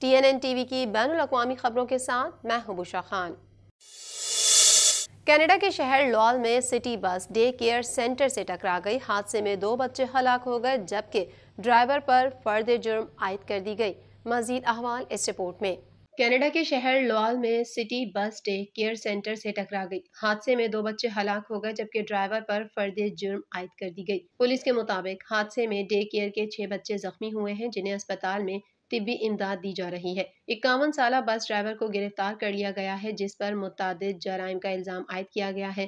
T N N T V की बैन अवी खबरों के साथ मैं हबूशा खान कनाडा के शहर लॉल में city bus day care centre से टकरा गई हादसे में दो बच्चे हलाक हो गए जबकि ड्राइवर पर फर्द जुर्म आयद कर दी गई मजीद अहवाल इस रिपोर्ट में कनाडा के शहर लॉल में city bus day care centre से टकरा गई हादसे में दो बच्चे हलाक हो गए जबकि ड्राइवर पर फर्द जुर्म आयद कर दी गई पुलिस के मुताबिक हादसे में डे केयर के छह बच्चे जख्मी हुए हैं जिन्हें अस्पताल में तिबी इमदाद दी जा रही है इक्यावन साल बस ड्राइवर को गिरफ्तार कर लिया गया है जिस पर मुतद जराइम का इल्ज़ाम आयद किया गया है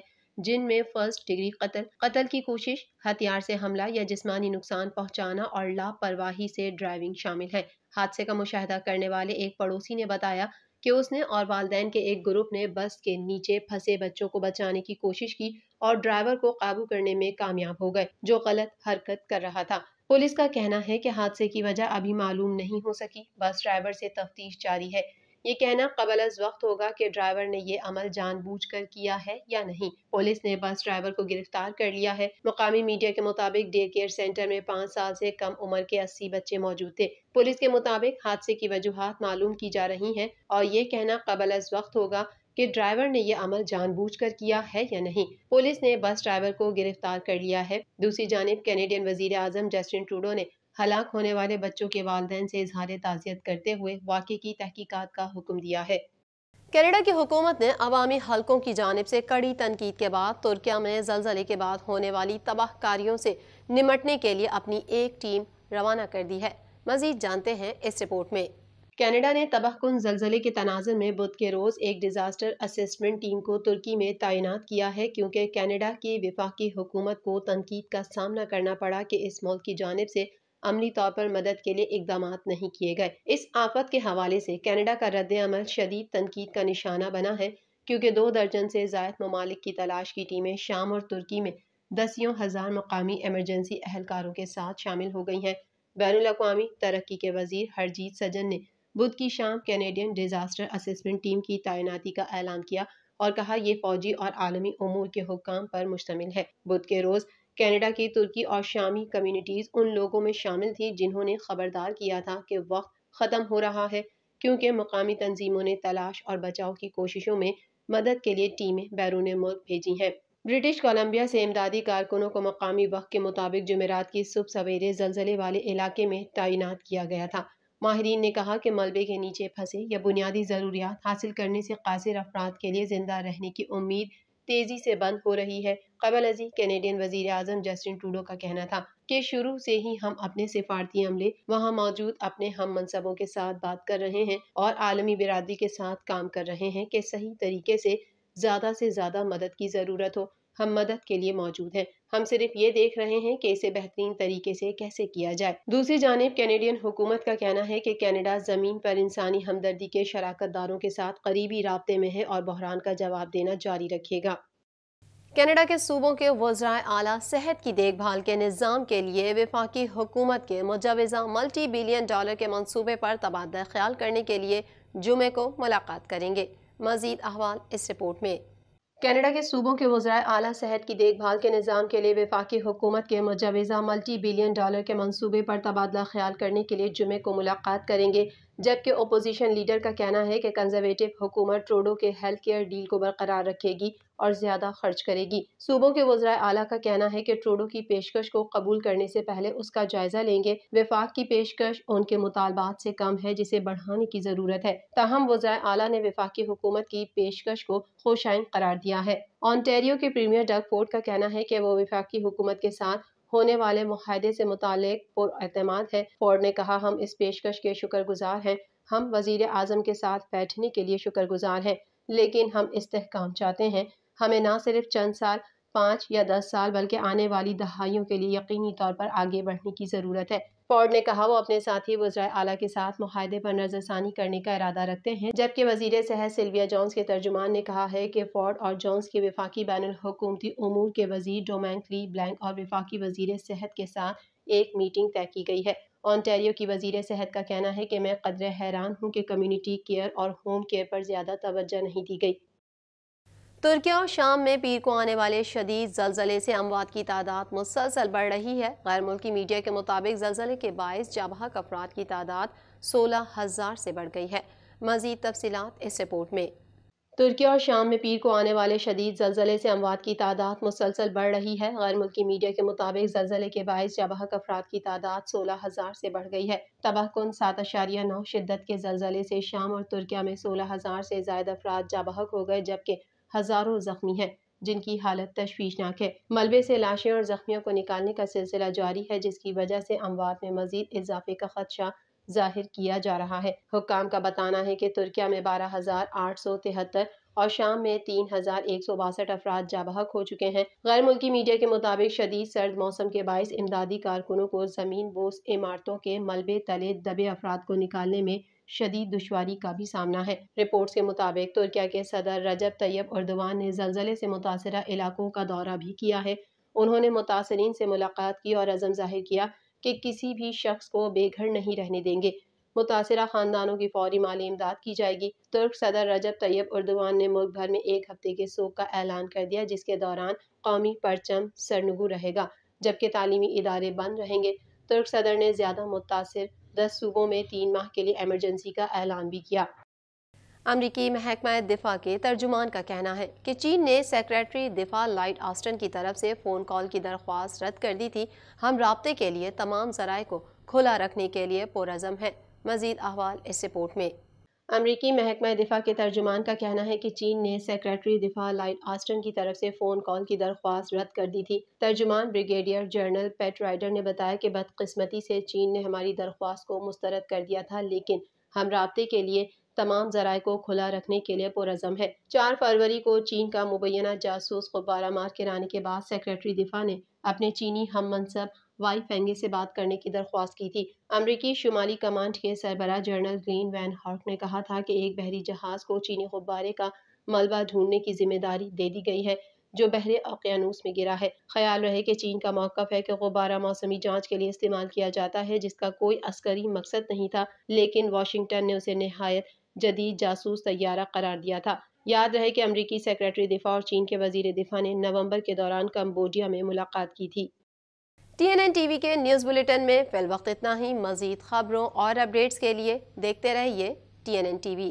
जिनमें फर्स्ट डिग्री कत्ल कत्ल की कोशिश हथियार से हमला या जिसमानी नुकसान पहुँचाना और लापरवाही से ड्राइविंग शामिल है हादसे का मुशाह करने वाले एक पड़ोसी ने बताया कि उसने और वालदेन के एक ग्रुप ने बस के नीचे फंसे बच्चों को बचाने की कोशिश की और ड्राइवर को काबू करने में कामयाब हो गए जो गलत हरकत कर रहा था पुलिस का कहना है कि हादसे की वजह अभी मालूम नहीं हो सकी बस ड्राइवर से तफ्तीश जारी है ये कहना कबल अज वक्त होगा कि ड्राइवर ने ये अमल जानबूझकर किया है या नहीं पुलिस ने बस ड्राइवर को गिरफ्तार कर लिया है मुकामी मीडिया के मुताबिक डे केयर सेंटर में पाँच साल से कम उम्र के अस्सी बच्चे मौजूद थे पुलिस के मुताबिक हादसे की वजूहत मालूम की जा रही हैं और ये कहना कबल अज वक्त होगा कि ड्राइवर ने यह अमल जानबूझकर किया है या नहीं पुलिस ने बस ड्राइवर को गिरफ्तार कर लिया है दूसरी जानब कैनेडियन वजीर आजम जस्टिन ट्रूडो ने हलाक होने वाले बच्चों के वालदेन से इजहार ताज़ियत करते हुए वाकई की तहकीकत का हुक्म दिया है कनाडा की हुकूमत ने अवामी हलकों की जानब से कड़ी तनकीद के बाद तुर्किया में जलजले के बाद होने वाली तबाह कारियों से निमटने के लिए अपनी एक टीम रवाना कर दी है मजीद जानते हैं इस रिपोर्ट में कनाडा ने तबाहकुन जलजले के तनाजर में बुध के रोज़ एक डिज़ास्टर असेसमेंट टीम को तुर्की में तैनात किया है क्योंकि कनाडा की विफाकी हुकूमत को तनकीद का सामना करना पड़ा कि इस मुल्क की जानब से अमली तौर पर मदद के लिए इकदाम नहीं किए गए इस आफत के हवाले से कनाडा का रद्द अमल शदीद तनकीद का निशाना बना है क्योंकि दो दर्जन से जायद ममालिक की तलाश की टीमें शाम और तुर्की में दसियों हज़ार मकामी एमरजेंसी अहलकारों के साथ शामिल हो गई हैं बैन अवी तरक्की के वजीर हरजीत सजन ने बुध की शाम कैनेडियन डिजास्टर असिस्मेंट टीम की तैनाती का ऐलान किया और कहा यह फौजी और आलमी अमूर के हुक्म पर मुश्तमिल है बुध के रोज़ कैनेडा की तुर्की और शामी कम्युनिटीज़ उन लोगों में शामिल थी जिन्होंने खबरदार किया था कि वक्त ख़त्म हो रहा है क्योंकि मकामी तंजीमों ने तलाश और बचाव की कोशिशों में मदद के लिए टीमें बैरून मुल्क भेजी हैं ब्रिटिश कोलंबिया से इमदादी कारकुनों को मकामी वक्त के मुताबिक जुमेरात की सुबह सवेरे जलजले वाले इलाके में तैनात किया गया था माहरीन ने कहा कि मलबे के नीचे फंसे या बुनियादी ज़रूरियात हासिल करने से कासिर अफराद के लिए ज़िंदा रहने की उम्मीद तेज़ी से बंद हो रही है कबल अजी कैनेडियन वजीर अजम जस्टिन टूडो का कहना था कि शुरू से ही हम अपने सिफारती अमले वहाँ मौजूद अपने हम मनसबों के साथ बात कर रहे हैं और आलमी बिरादरी के साथ काम कर रहे हैं कि सही तरीके से ज़्यादा से ज़्यादा मदद की ज़रूरत हो हम मदद के लिए मौजूद हैं हम सिर्फ ये देख रहे हैं कि इसे बेहतरीन तरीके से कैसे किया जाए दूसरी जानब कैनेडियन हुकूमत का कहना है कि कैनेडा ज़मीन पर इंसानी हमदर्दी के शराकत दारों के साथ करीबी रबते में है और बहरान का जवाब देना जारी रखेगा कनाडा के सूबों के वज्रा आला सेहत की देखभाल के निज़ाम के लिए विफाकी हुकूमत के मुजवज़ा मल्टी बिलियन डॉलर के मनसूबे पर तबादला ख्याल करने के लिए जुमे को मुलाकात करेंगे मजीद अहवाल इस रिपोर्ट में कैनेडा के सूबों के वजरा अली सेहत की देखभाल के निज़ाम के लिए वफाकी हुकूमत के मुजवज़ा मल्टी बिलियन डॉलर के मनसूबे पर तबादला ख्याल करने के लिए जुमे को मुलाकात करेंगे जबकि अपोजिशन लीडर का कहना है कि कंजर्वेटिव हुकूमत ट्रोडो के हेल्थ केयर डील को बरकरार रखेगी और ज़्यादा खर्च करेगी सूबों के वजरा आला का कहना है कि ट्रोडो की पेशकश को कबूल करने से पहले उसका जायजा लेंगे विफाक की पेशकश उनके मुतालबात से कम है जिसे बढ़ाने की ज़रूरत है ताहम वजरा आला ने विफाकी हुकूमत की पेशकश को खुशाइन करार दिया है ऑनटेरियो के प्रीमियर डग फोर्ड का कहना है कि वो विफाकी हुकूमत के साथ होने वाले माहदे से मुतक पुरमाद है फोर्ड ने कहा हम इस पेशकश के शुक्रगुजार हैं हम वजीर आजम के साथ बैठने के लिए शुक्रगुजार हैं लेकिन हम इस्तेकाम चाहते हैं हमें ना सिर्फ चंद साल पाँच या दस साल बल्कि आने वाली दहाइयों के लिए यकीनी तौर पर आगे बढ़ने की ज़रूरत है फोर्ड ने कहा वो अपने साथी वजरा आला के साथ माहदे पर नज़रसानी करने का इरादा रखते हैं जबकि वजीर सहत सिल्विया जॉन्स के तर्जुमान ने कहा है कि फोर्ड और जॉन्स के विफाकी बैन हुकूमती अमूर के वजीर डोमैंकली ब्लैंक और विफाकी वजीर सेहत के साथ एक मीटिंग तय की गई है ऑनटेरियो की वजीर सेहत का कहना है कि मैं कदर हैरान हूँ कि कम्युनिटी केयर और होम केयर पर ज़्यादा तोज्जा नहीं दी गई तुर्किया और शाम में पीर को आने वाले शदीद जलजले से अमवात की तादाद मुसलसल बढ़ रही है गैर मुल्की मीडिया के मुताबिक जलजले के बायस जाबहक अफराद की तादाद सोलह हज़ार से बढ़ गई है मजीद तफसीत इस रिपोर्ट में तुर्की और शाम में पीर को आने वाले शदीद जलजले से अमवात की तादाद मुसलसल बढ़ रही है गैर मुल्की मीडिया के मुताबिक जलजले के बायस जाबहक अफराद की तादाद सोलह हज़ार से बढ़ गई है तबाहकुन सात अशारिया नौ शिद्दत के जलजले से शाम और तुर्किया में सोलह हज़ार से ज़्यादा अफराद जाबहक हो गए जबकि हजारों जख्मी हैं जिनकी हालत तशवीशनाक है मलबे से लाशें और जख्मियों को निकालने का सिलसिला जारी है जिसकी वजह से अमवात में मजीद इजाफे का खदशा जाहिर किया जा रहा है हुक्काम का बताना है कि तुर्किया में बारह हजार आठ सौ तिहत्तर और शाम में तीन हजार एक सौ बासठ अफराद जाबहक हो चुके हैं गैर मुल्की मीडिया के मुताबिक शदीद सर्द मौसम के बायस इमदादी कारकुनों को जमीन बोस इमारतों के मलबे तले दबे अफराद को निकालने में शदीद दुशारी का भी सामना है रिपोर्ट्स के मुताबिक तुर्किया के सदर रजब तैयब अर्दवान ने जलजले से मुतासर इलाकों का दौरा भी किया है उन्होंने मुतासरीन से मुलाकात की और अजम जाहिर किया कि किसी भी शख्स को बेघर नहीं रहने देंगे मुतासर खानदानों की फौरी माली इमदाद की जाएगी तुर्क सदर रजब तैयब उर्दवान ने मुल्क भर में एक हफ्ते के सोख का ऐलान कर दिया जिसके दौरान कौमी परचम सरनगु रहेगा जबकि तालीमी इदारे बंद रहेंगे तुर्क सदर ने ज़्यादा मुतासर दस सूबों में तीन माह के लिए एमरजेंसी का ऐलान भी किया अमरीकी महकमा दिफा के तर्जुमान का कहना है कि चीन ने सेक्रेटरी दिफा लाइट आस्टन की तरफ से फ़ोन कॉल की दरख्वास्त रद्द कर दी थी हम रबते के लिए तमाम जराए को खुला रखने के लिए पुरज़म हैं मजीद अहवाल इस रिपोर्ट में अमरीकी महकमा दिफा के तर्जुमान का कहना है कि चीन ने सेक्रेटरी दिफा लाइट आस्टन की तरफ से फ़ोन कॉल की दरख्वास्त रद्द कर दी थी तर्जुमान ब्रिगेडियर जनरल पेट राइडर ने बताया कि बदकस्मती से चीन ने हमारी दरख्वास्त को मुस्तरद कर दिया था लेकिन हम रबते के लिए तमाम जराये को खुला रखने के लिए पुरजम है चार फरवरी को चीन का मुबैना जासूस गुब्बारा मार आने के बाद सेक्रेटरी दिफा ने अपने चीनी हम मनसब वाई फेंगे से बात करने की दरख्वास्त की थी अमरीकी शुमाली कमांड के सरबरा जनरल ग्रीन वैन हॉक ने कहा था कि एक बहरी जहाज को चीनी गुब्बारे का मलबा ढूंढने की जिम्मेदारी दे दी गई है जो बहरे अकयानूस में गिरा है ख्याल रहे कि चीन का मौकफ है कि गुब्बारा मौसमी जांच के लिए इस्तेमाल किया जाता है जिसका कोई अस्करी मकसद नहीं था लेकिन वाशिंगटन ने उसे नहायत जदीद जासूस तैयारा करार दिया था याद रहे कि अमरीकी सेक्रेटरी दिफा और चीन के वजीर दिफा ने नवंबर के दौरान कम्बोडिया में मुलाकात की थी T N N T V के न्यूज़ बुलेटिन में फिल वक्त इतना ही मज़ीद खबरों और अपडेट्स के लिए देखते रहिए T N N T we